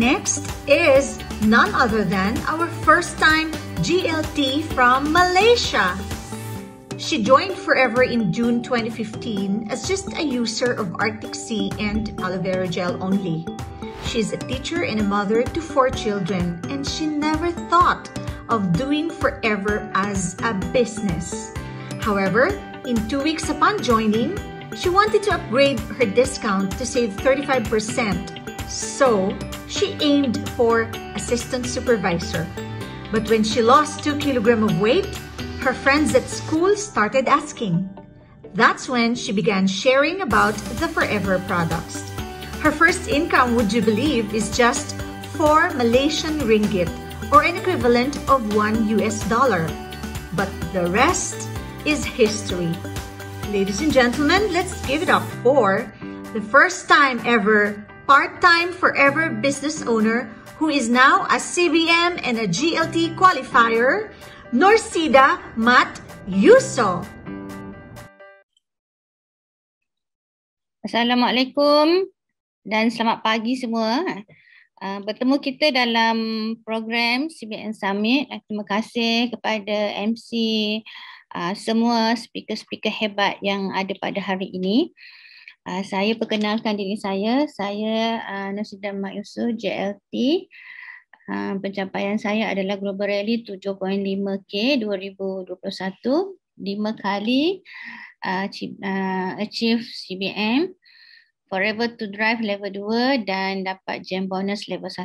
next is none other than our first time GLT from Malaysia. She joined Forever in June 2015 as just a user of Arctic Sea and aloe vera gel only. She's a teacher and a mother to four children, and she never thought of doing Forever as a business. However, in two weeks upon joining, she wanted to upgrade her discount to save 35% so she aimed for assistant supervisor. But when she lost 2 kilogram of weight, her friends at school started asking. That's when she began sharing about the Forever products. Her first income, would you believe, is just 4 Malaysian ringgit or an equivalent of 1 US dollar. But the rest is history. Ladies and gentlemen, let's give it up for the first time ever part-time forever business owner who is now a CBM and a GLT qualifier, Norsida Mat Yuso. Assalamualaikum dan selamat pagi semua. Uh, bertemu kita dalam program CBN Summit. Ah, terima kasih kepada MC, uh, ah, semua speaker-speaker hebat yang ada pada hari ini. Uh, Uh, saya perkenalkan diri saya. Saya uh, ah, Nasidah Mak Yusuf, JLT. Uh, ah, pencapaian saya adalah Global Rally 7.5K 2021. Lima kali uh, achieve CBM. Forever to Drive Level 2 dan dapat Jam Bonus Level 1.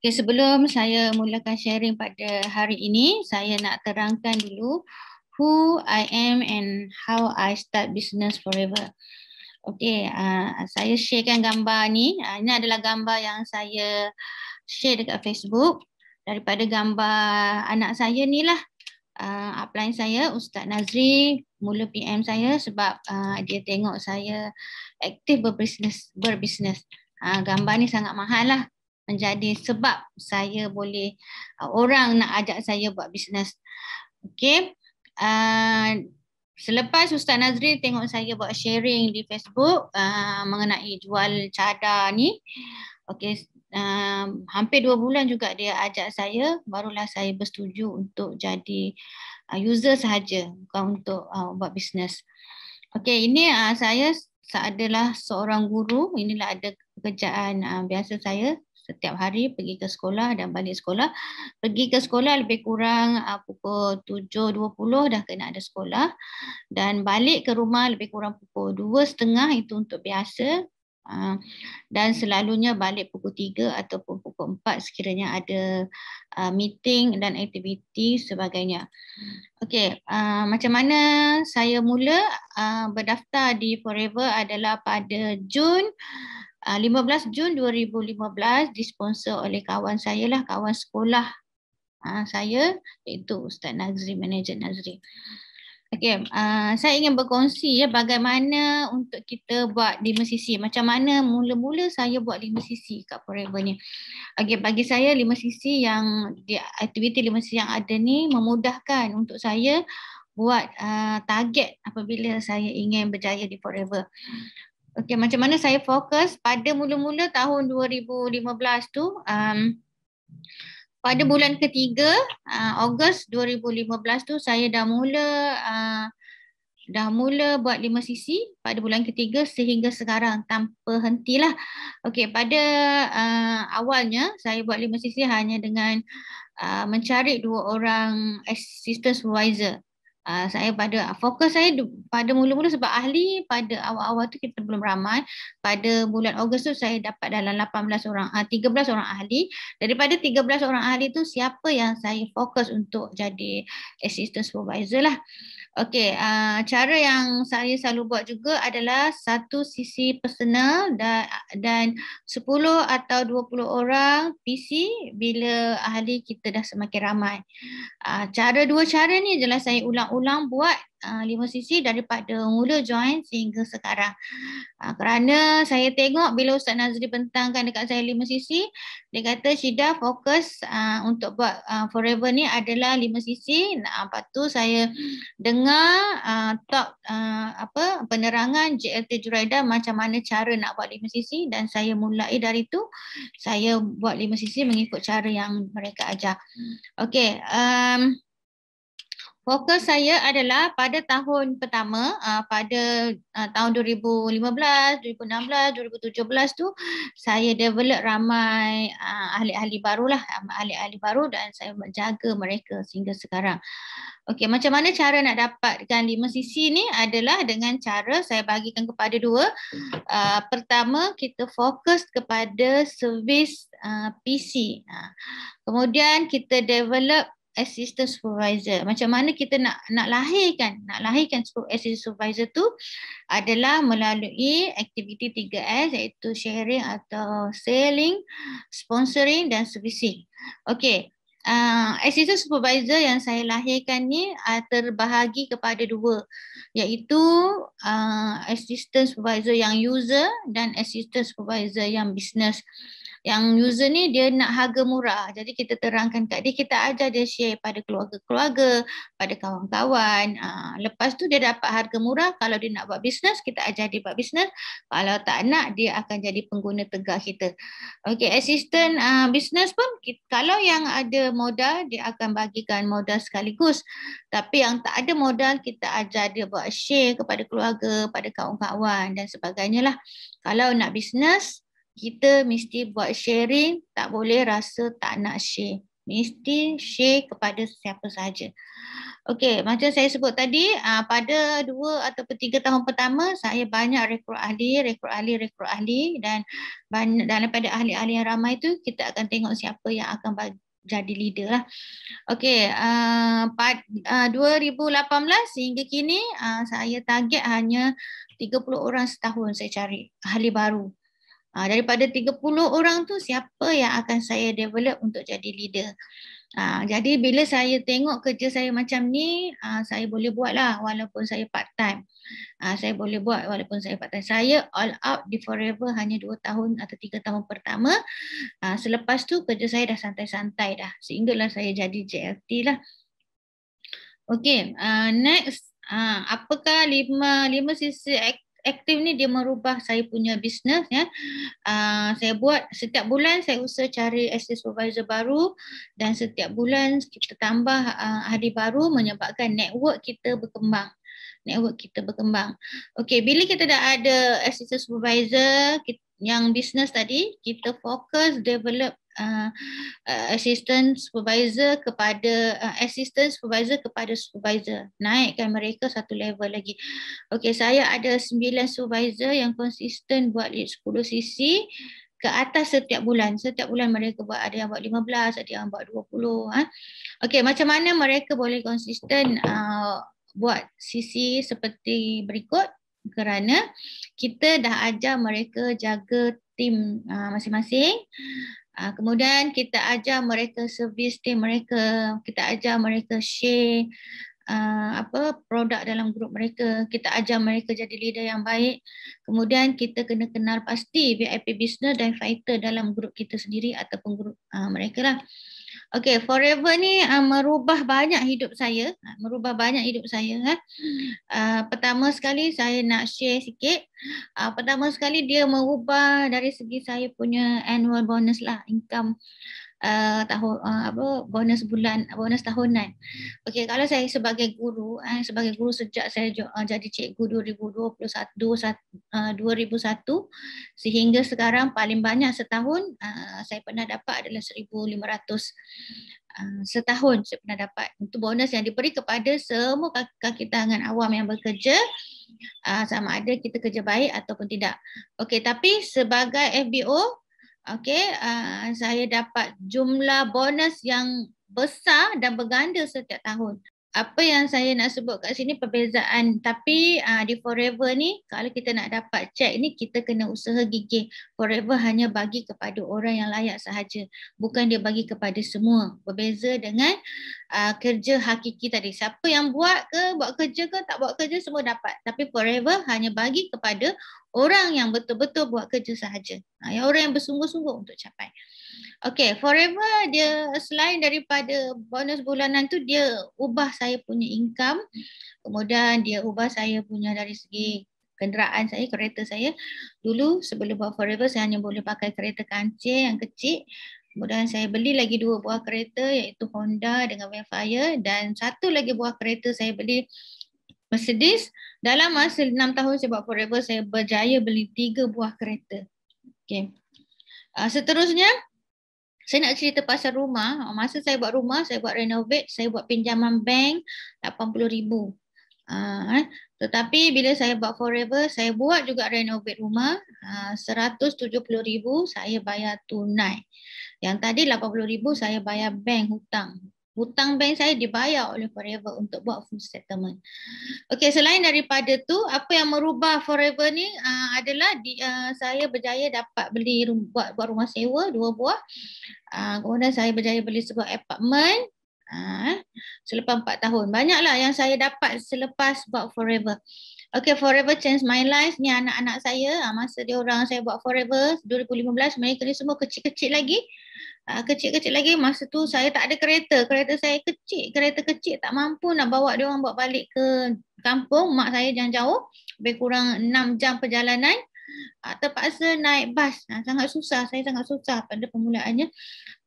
Okay, sebelum saya mulakan sharing pada hari ini, saya nak terangkan dulu uh, who I am and how I start business forever. Okay, uh, saya sharekan gambar ni. Uh, ini adalah gambar yang saya share dekat Facebook daripada gambar anak saya ni lah. Uh, upline saya Ustaz Nazri mula PM saya sebab uh, dia tengok saya aktif berbisnes berbisnes. Uh, gambar ni sangat mahal lah menjadi sebab saya boleh uh, orang nak ajak saya buat bisnes. Okay. Ah, selepas Ustaz Nazri tengok saya buat sharing di Facebook uh, mengenai jual cadar ni. Okey, uh, hampir dua bulan juga dia ajak saya, barulah saya bersetuju untuk jadi uh, user sahaja bukan untuk uh, buat bisnes. Okey, ini uh, saya adalah seorang guru, inilah ada pekerjaan uh, biasa saya setiap hari pergi ke sekolah dan balik sekolah. Pergi ke sekolah lebih kurang uh, pukul 7.20 dah kena ada sekolah. Dan balik ke rumah lebih kurang pukul 2.30 itu untuk biasa. Uh, dan selalunya balik pukul 3 ataupun pukul 4 sekiranya ada uh, meeting dan aktiviti sebagainya. Okey, uh, macam mana saya mula uh, berdaftar di Forever adalah pada Jun 15 ah, Jun 2015 disponsor oleh kawan saya lah, kawan sekolah ah, saya iaitu Ustaz Nazri, Manager Nazri. Okay, uh, ah, saya ingin berkongsi ya bagaimana untuk kita buat lima sisi. Macam mana mula-mula saya buat lima sisi kat Forever ni. Okay, bagi saya lima sisi yang di aktiviti lima sisi yang ada ni memudahkan untuk saya buat uh, target apabila saya ingin berjaya di Forever. Okey, macam mana saya fokus pada mula-mula tahun 2015 tu um, pada bulan ketiga uh, Ogos 2015 tu saya dah mula uh, dah mula buat lima sisi pada bulan ketiga sehingga sekarang tanpa hentilah. Okey, pada uh, awalnya saya buat lima sisi hanya dengan uh, mencari dua orang assistant supervisor. Ah, saya pada fokus saya pada mula-mula sebab ahli pada awal-awal tu kita belum ramai pada bulan Ogos tu saya dapat dalam 18 orang uh, ah, 13 orang ahli daripada 13 orang ahli tu siapa yang saya fokus untuk jadi assistant supervisor lah uh, Okey, uh, cara yang saya selalu buat juga adalah satu sisi personal dan dan 10 atau 20 orang PC bila ahli kita dah semakin ramai. Uh, cara dua cara ni jelas saya ulang-ulang buat Ah, lima sisi daripada mula join sehingga sekarang. Ah, kerana saya tengok bila Ustaz Nazri bentangkan dekat saya lima sisi, dia kata Syida fokus ah, untuk buat forever ni adalah lima sisi. Nah, lepas tu saya dengar uh, apa penerangan JLT Juraida macam mana cara nak buat lima sisi dan saya mulai dari tu saya buat lima sisi mengikut cara yang mereka ajar. Okey, um, Fokus saya adalah pada tahun pertama uh, pada uh, tahun 2015, 2016, 2017 tu saya develop ramai ah, ahli ahli baru lah ahli-ahli baru dan saya menjaga mereka sehingga sekarang. Okey, macam mana cara nak dapatkan 5 CC ni adalah dengan cara saya bagikan kepada dua. pertama kita fokus kepada servis PC. kemudian kita develop assistant supervisor. Macam mana kita nak nak lahirkan, nak lahirkan assistant supervisor tu adalah melalui aktiviti 3S iaitu sharing atau selling, sponsoring dan servicing. Okey. Uh, assistant supervisor yang saya lahirkan ni uh, terbahagi kepada dua iaitu uh, assistant supervisor yang user dan assistant supervisor yang business yang user ni dia nak harga murah. Jadi kita terangkan kat dia, kita ajar dia share pada keluarga-keluarga, pada kawan-kawan. Ah, lepas tu dia dapat harga murah. Kalau dia nak buat bisnes, kita ajar dia buat bisnes. Kalau tak nak, dia akan jadi pengguna tegak kita. Okay, assistant ah, bisnes pun kalau yang ada modal, dia akan bagikan modal sekaligus. Tapi yang tak ada modal, kita ajar dia buat share kepada keluarga, pada kawan-kawan dan sebagainya lah. Kalau nak bisnes, kita mesti buat sharing, tak boleh rasa tak nak share. Mesti share kepada siapa sahaja. Okey, macam saya sebut tadi, ah, pada dua atau tiga tahun pertama, saya banyak rekrut ahli, rekrut ahli, rekrut ahli dan banyak, dan daripada ahli-ahli yang ramai itu, kita akan tengok siapa yang akan bagi jadi leader lah. Okey, uh, uh, 2018 sehingga kini uh, saya target hanya 30 orang setahun saya cari ahli baru Ha, daripada 30 orang tu siapa yang akan saya develop untuk jadi leader. Ha, jadi bila saya tengok kerja saya macam ni, ha, saya boleh buat lah walaupun saya part time. Ha, saya boleh buat walaupun saya part time. Saya all out di forever hanya 2 tahun atau 3 tahun pertama. Ha, selepas tu kerja saya dah santai-santai dah. Sehinggalah saya jadi JLT lah. Okay, uh, next. Uh, apakah lima, lima sisi aktif ni dia merubah saya punya bisnes ya. Uh, saya buat setiap bulan saya usaha cari assistant supervisor baru dan setiap bulan kita tambah uh, ah, hari baru menyebabkan network kita berkembang network kita berkembang. Okey, bila kita dah ada assistant supervisor yang bisnes tadi, kita fokus develop Uh, uh, assistant supervisor kepada uh, assistant supervisor kepada supervisor naikkan mereka satu level lagi okey saya ada 9 supervisor yang konsisten buat 10 cc ke atas setiap bulan setiap bulan mereka buat ada yang buat 15 ada yang buat 20 ha okey macam mana mereka boleh konsisten uh, buat cc seperti berikut kerana kita dah ajar mereka jaga tim uh, masing-masing Ha, kemudian kita ajar mereka servis team mereka, kita ajar mereka share uh, apa produk dalam grup mereka, kita ajar mereka jadi leader yang baik. Kemudian kita kena kenal pasti VIP business dan fighter dalam grup kita sendiri ataupun grup uh, mereka lah. Uh, Okay, forever ni uh, merubah banyak hidup saya. Uh, merubah banyak hidup saya. Uh, pertama sekali saya nak share sikit. Uh, pertama sekali dia merubah dari segi saya punya annual bonus lah. Income uh, tahun uh, apa bonus bulan bonus tahunan. Okey kalau saya sebagai guru eh sebagai guru sejak saya uh, jadi cikgu 2021 uh, 2001 sehingga sekarang paling banyak setahun uh, saya pernah dapat adalah 1500 uh, setahun saya pernah dapat untuk bonus yang diberi kepada semua kaki, kaki tangan awam yang bekerja Uh, sama ada kita kerja baik ataupun tidak. Okey, tapi sebagai FBO, Okey, uh, saya dapat jumlah bonus yang besar dan berganda setiap tahun. Apa yang saya nak sebut kat sini perbezaan tapi uh, di Forever ni kalau kita nak dapat cek ni kita kena usaha gigih. Forever hanya bagi kepada orang yang layak sahaja. Bukan dia bagi kepada semua. Berbeza dengan uh, kerja hakiki tadi. Siapa yang buat ke, buat kerja ke, tak buat kerja semua dapat. Tapi Forever hanya bagi kepada orang yang betul-betul buat kerja sahaja. Ha, yang orang yang bersungguh-sungguh untuk capai. Okay, forever dia selain daripada bonus bulanan tu dia ubah saya punya income. Kemudian dia ubah saya punya dari segi kenderaan saya, kereta saya. Dulu sebelum buat forever saya hanya boleh pakai kereta kancil yang kecil. Kemudian saya beli lagi dua buah kereta iaitu Honda dengan Vanfire dan satu lagi buah kereta saya beli Mercedes. Dalam masa enam tahun saya buat forever, saya berjaya beli tiga buah kereta. Okay. Uh, ah, seterusnya, saya nak cerita pasal rumah. Masa saya buat rumah, saya buat renovate, saya buat pinjaman bank rm ribu. Uh, Tetapi bila saya buat forever, saya buat juga renovate rumah ah, RM170,000, uh, saya bayar tunai. Yang tadi rm ribu saya bayar bank hutang hutang bank saya dibayar oleh Forever untuk buat full settlement. Okey, selain daripada tu, apa yang merubah Forever ni uh, adalah di, uh, saya berjaya dapat beli buat buat rumah sewa dua buah. Uh, kemudian saya berjaya beli sebuah apartmen. uh, eh, selepas empat tahun. Banyaklah yang saya dapat selepas buat Forever. Okay, Forever Change My Life ni anak-anak saya. Uh, masa dia orang saya buat Forever 2015, mereka ni semua kecil-kecil lagi. Ah, kecil-kecil lagi masa tu saya tak ada kereta kereta saya kecil kereta kecil tak mampu nak bawa dia orang bawa balik ke kampung mak saya jauh-jauh lebih kurang 6 jam perjalanan uh, terpaksa naik bas. Uh, sangat susah, saya sangat susah pada permulaannya.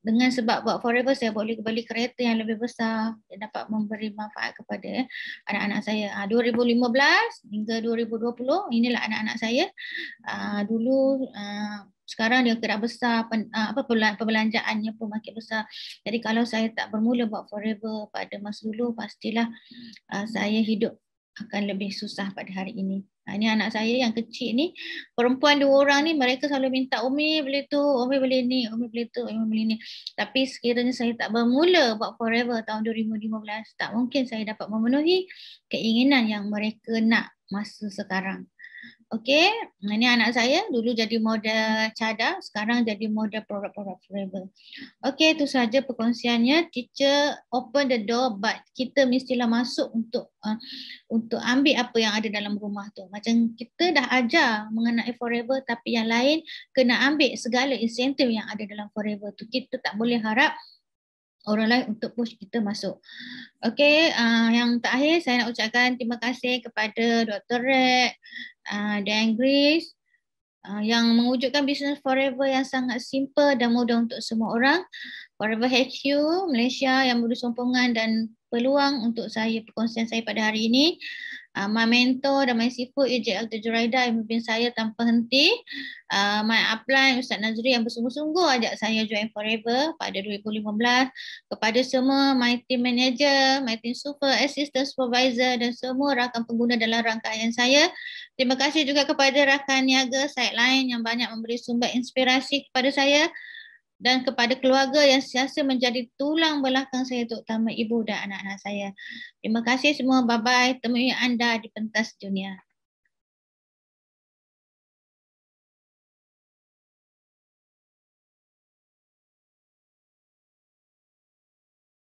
Dengan sebab buat forever saya boleh kembali kereta yang lebih besar dan dapat memberi manfaat kepada anak-anak saya. Uh, ah, 2015 hingga 2020 inilah anak-anak saya. Uh, dulu uh, sekarang dia kira besar pen, apa perbelanjaannya pun makin besar. Jadi kalau saya tak bermula buat forever pada masa dulu pastilah uh, saya hidup akan lebih susah pada hari ini. Ha, ini anak saya yang kecil ni, perempuan dua orang ni mereka selalu minta Umi beli tu, Umi beli ni, Umi beli tu, Umi beli ni. Tapi sekiranya saya tak bermula buat forever tahun 2015, tak mungkin saya dapat memenuhi keinginan yang mereka nak masa sekarang. Okey, ini anak saya dulu jadi model cadar, sekarang jadi model product-product forever. Okey, itu saja perkongsiannya. Teacher open the door but kita mestilah masuk untuk uh, untuk ambil apa yang ada dalam rumah tu. Macam kita dah ajar mengenai forever tapi yang lain kena ambil segala insentif yang ada dalam forever tu. Kita tak boleh harap orang lain untuk push kita masuk. Okey, uh, yang terakhir saya nak ucapkan terima kasih kepada Dr. Red ah, dan Grace uh, yang mewujudkan business forever yang sangat simple dan mudah untuk semua orang. Forever HQ Malaysia yang beri sokongan dan peluang untuk saya perkongsian saya pada hari ini uh, my mentor dan my sifat UJL Tejuraida yang memimpin saya tanpa henti. Uh, my upline Ustaz Nazri yang bersungguh-sungguh ajak saya join forever pada 2015. Kepada semua my team manager, my team super, assistant supervisor dan semua rakan pengguna dalam rangkaian saya. Terima kasih juga kepada rakan niaga sideline yang banyak memberi sumber inspirasi kepada saya dan kepada keluarga yang siasa menjadi tulang belakang saya terutama ibu dan anak-anak saya. Terima kasih semua. Bye-bye. Temui anda di pentas dunia.